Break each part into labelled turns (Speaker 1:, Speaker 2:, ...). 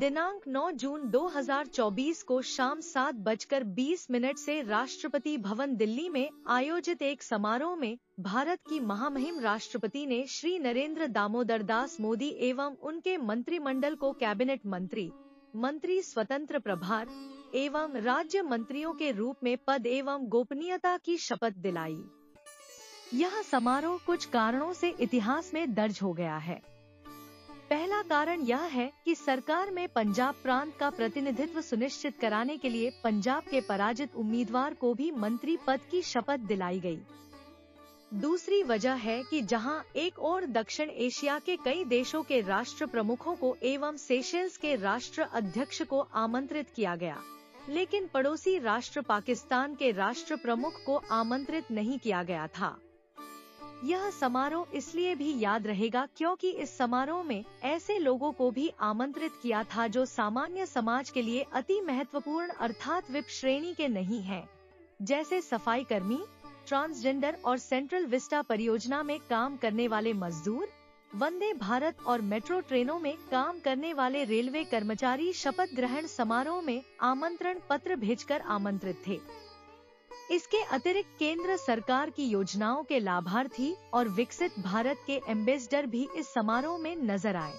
Speaker 1: दिनांक 9 जून 2024 को शाम सात बजकर बीस मिनट से राष्ट्रपति भवन दिल्ली में आयोजित एक समारोह में भारत की महामहिम राष्ट्रपति ने श्री नरेंद्र दामोदर दास मोदी एवं उनके मंत्रिमंडल को कैबिनेट मंत्री मंत्री स्वतंत्र प्रभार एवं राज्य मंत्रियों के रूप में पद एवं गोपनीयता की शपथ दिलाई यह समारोह कुछ कारणों से इतिहास में दर्ज हो गया है पहला कारण यह है कि सरकार में पंजाब प्रांत का प्रतिनिधित्व सुनिश्चित कराने के लिए पंजाब के पराजित उम्मीदवार को भी मंत्री पद की शपथ दिलाई गई। दूसरी वजह है कि जहां एक और दक्षिण एशिया के कई देशों के राष्ट्र प्रमुखों को एवं सेशेल्स के राष्ट्र अध्यक्ष को आमंत्रित किया गया लेकिन पड़ोसी राष्ट्र पाकिस्तान के राष्ट्र प्रमुख को आमंत्रित नहीं किया गया था यह समारोह इसलिए भी याद रहेगा क्योंकि इस समारोह में ऐसे लोगों को भी आमंत्रित किया था जो सामान्य समाज के लिए अति महत्वपूर्ण अर्थात विप श्रेणी के नहीं हैं, जैसे सफाई कर्मी ट्रांसजेंडर और सेंट्रल विस्टा परियोजना में काम करने वाले मजदूर वंदे भारत और मेट्रो ट्रेनों में काम करने वाले रेलवे कर्मचारी शपथ ग्रहण समारोह में आमंत्रण पत्र भेजकर आमंत्रित थे इसके अतिरिक्त केंद्र सरकार की योजनाओं के लाभार्थी और विकसित भारत के एम्बेसडर भी इस समारोह में नजर आए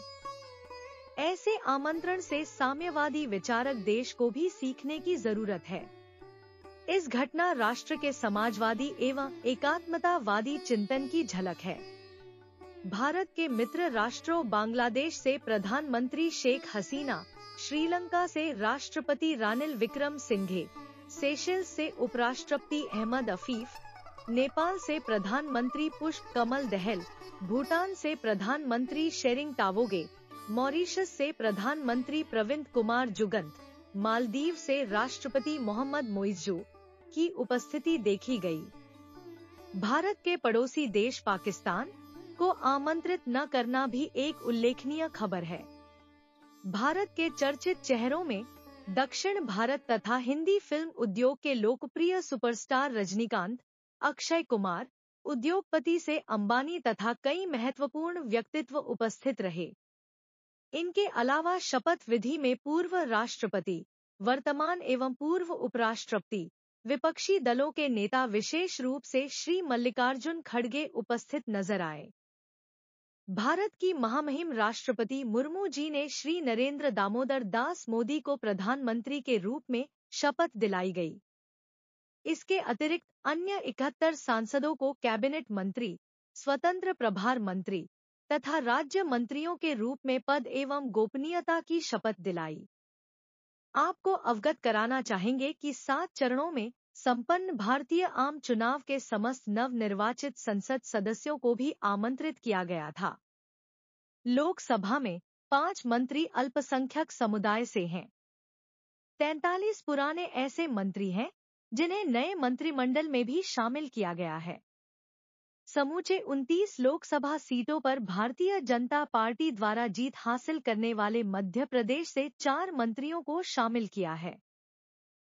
Speaker 1: ऐसे आमंत्रण से साम्यवादी विचारक देश को भी सीखने की जरूरत है इस घटना राष्ट्र के समाजवादी एवं एकात्मतावादी चिंतन की झलक है भारत के मित्र राष्ट्रों बांग्लादेश से प्रधानमंत्री शेख हसीना श्रीलंका से राष्ट्रपति रानिल विक्रम सिंघे सेशेल से उपराष्ट्रपति अहमद अफीफ नेपाल से प्रधानमंत्री पुष्प कमल दहल भूटान से प्रधानमंत्री शेरिंग टावोगे मॉरिशस से प्रधानमंत्री प्रविंद कुमार जुगंत मालदीव से राष्ट्रपति मोहम्मद मोइजू की उपस्थिति देखी गई। भारत के पड़ोसी देश पाकिस्तान को आमंत्रित न करना भी एक उल्लेखनीय खबर है भारत के चर्चित चेहरों में दक्षिण भारत तथा हिंदी फिल्म उद्योग के लोकप्रिय सुपरस्टार रजनीकांत अक्षय कुमार उद्योगपति से अंबानी तथा कई महत्वपूर्ण व्यक्तित्व उपस्थित रहे इनके अलावा शपथ विधि में पूर्व राष्ट्रपति वर्तमान एवं पूर्व उपराष्ट्रपति विपक्षी दलों के नेता विशेष रूप से श्री मल्लिकार्जुन खड़गे उपस्थित नजर आए भारत की महामहिम राष्ट्रपति मुर्मू जी ने श्री नरेंद्र दामोदर दास मोदी को प्रधानमंत्री के रूप में शपथ दिलाई गई इसके अतिरिक्त अन्य इकहत्तर सांसदों को कैबिनेट मंत्री स्वतंत्र प्रभार मंत्री तथा राज्य मंत्रियों के रूप में पद एवं गोपनीयता की शपथ दिलाई आपको अवगत कराना चाहेंगे कि सात चरणों में संपन्न भारतीय आम चुनाव के समस्त नवनिर्वाचित संसद सदस्यों को भी आमंत्रित किया गया था लोकसभा में पांच मंत्री अल्पसंख्यक समुदाय से हैं तैंतालीस पुराने ऐसे मंत्री हैं जिन्हें नए मंत्रिमंडल में भी शामिल किया गया है समूचे 29 लोकसभा सीटों पर भारतीय जनता पार्टी द्वारा जीत हासिल करने वाले मध्य प्रदेश से चार मंत्रियों को शामिल किया है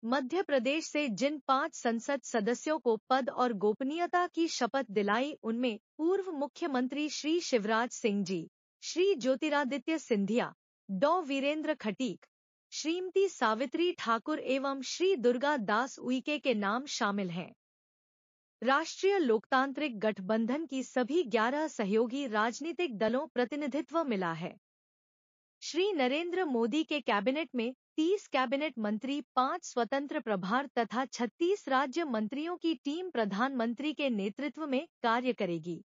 Speaker 1: मध्य प्रदेश से जिन पांच संसद सदस्यों को पद और गोपनीयता की शपथ दिलाई उनमें पूर्व मुख्यमंत्री श्री शिवराज सिंह जी श्री ज्योतिरादित्य सिंधिया डॉ वीरेंद्र खटीक श्रीमती सावित्री ठाकुर एवं श्री दुर्गा दास उइके के नाम शामिल हैं राष्ट्रीय लोकतांत्रिक गठबंधन की सभी 11 सहयोगी राजनीतिक दलों प्रतिनिधित्व मिला है श्री नरेंद्र मोदी के कैबिनेट में तीस कैबिनेट मंत्री पांच स्वतंत्र प्रभार तथा छत्तीस राज्य मंत्रियों की टीम प्रधानमंत्री के नेतृत्व में कार्य करेगी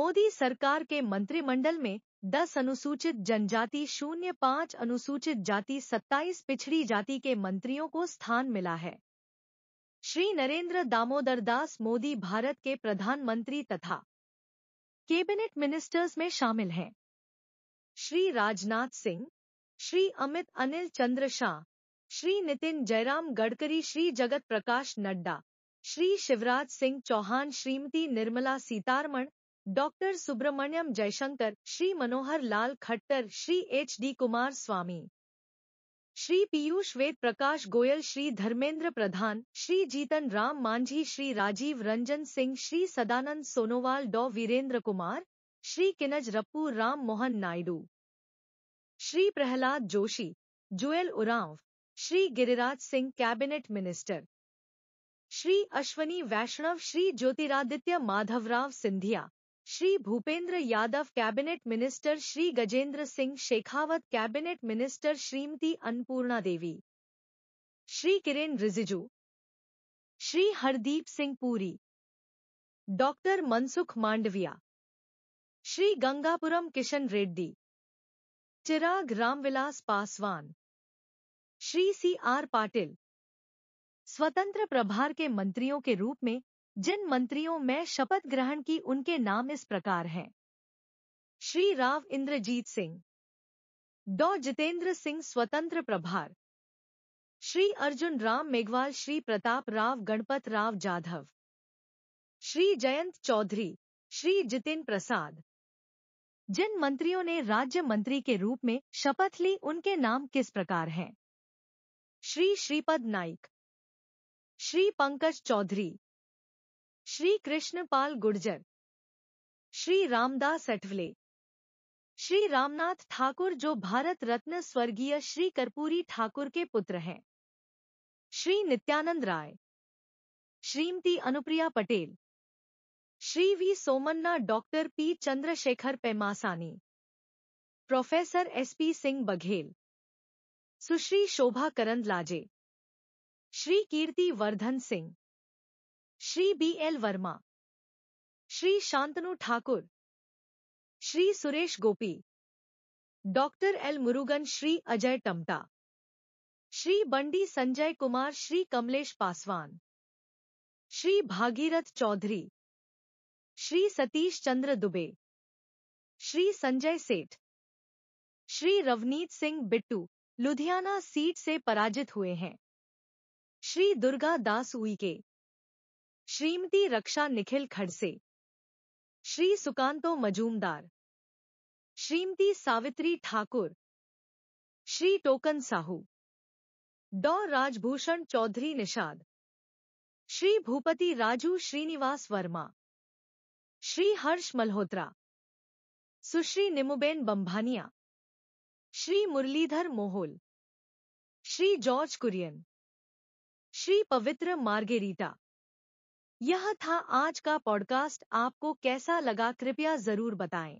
Speaker 1: मोदी सरकार के मंत्रिमंडल में दस अनुसूचित जनजाति शून्य पांच अनुसूचित जाति सत्ताईस पिछड़ी जाति के मंत्रियों को स्थान मिला है श्री नरेंद्र दामोदर दास मोदी भारत के प्रधानमंत्री तथा कैबिनेट मिनिस्टर्स में शामिल हैं श्री राजनाथ सिंह श्री अमित अनिल चंद्र Shah Shri Nitin Jairam Gadkari Shri Jagat Prakash Nadda Shri Shivraj Singh Chouhan Shrimati Nirmala Sitharaman doctor Subrahmanyam Jaishankar Shri Manohar Lal Khattar Shri H D Kumar Swamy Shri Piyush Ved Prakash Goyal Shri Dharmendra Pradhan Shri Jitan Ram Manjhi Shri Rajiv Ranjan Singh Shri Sadanand Sonowal डॉ Virendra Kumar Shri Kinjarapu Ram Mohan Naidu Shri Pralhad Joshi Jual Oram Shri Giriraj Singh cabinet minister Shri Ashwini Vaishnaw Shri Jyotiraditya Madhavrao Scindia Shri Bhupender Yadav cabinet minister Shri Gajendra Singh Shekhawat cabinet minister Shrimati Annapurna Devi Shri Kiren Rijiju Shri Hardeep Singh Puri doctor Mansukh Mandaviya Shri Gangapuram Kishan Reddy Chirag Ramvilas Paswan Shri C R Patil स्वतंत्र प्रभार के मंत्रियों के रूप में जिन मंत्रियों में शपथ ग्रहण की उनके नाम इस प्रकार हैं श्री राव इंद्रजीत सिंह डॉ जितेंद्र सिंह स्वतंत्र प्रभार श्री अर्जुन राम मेघवाल श्री प्रताप राव गणपत राव जाधव श्री जयंत चौधरी श्री जितिन प्रसाद जिन मंत्रियों ने राज्य मंत्री के रूप में शपथ ली उनके नाम किस प्रकार हैं श्री श्रीपद नाइक श्री पंकज चौधरी श्री कृष्णपाल गुर्जर श्री रामदास अठवले श्री रामनाथ ठाकुर जो भारत रत्न स्वर्गीय श्री कर्पूरी ठाकुर के पुत्र हैं Shri Nityanand Rai Shrimati Anupriya Patel Shri V Somanna doctor P Chandrasekhar Pemmasani professor SP Singh Baghel Sushri Shobha Karandlaje Shri Kirti Vardhan Singh Shri B L Verma Shri Shantanu Thakur Shri Suresh Gopi doctor L Murugan Shri Ajay Tamta Shri Bandi Sanjay Kumar Shri Kamlesh Paswan Shri Bhagirath Choudhary Shri Satish Chandra Dubey Shri Sanjay Seth Shri Ravneet Singh Bittu Ludhiana seat से पराजित हुए हैं श्री दुर्गा दास उइके श्रीमती रक्षा निखिल खड़से श्री सुकांतो मजूमदार श्रीमती सावित्री ठाकुर श्री टोकन साहू डॉ राजभूषण चौधरी निषाद श्री भूपति राजू श्रीनिवास वर्मा श्री हर्ष मल्होत्रा सुश्री निमुबेन बंभानिया श्री मुरलीधर मोहोल श्री जॉर्ज कुरियन श्री पवित्र मार्गेरिटा यह था आज का पॉडकास्ट आपको कैसा लगा कृपया जरूर बताएं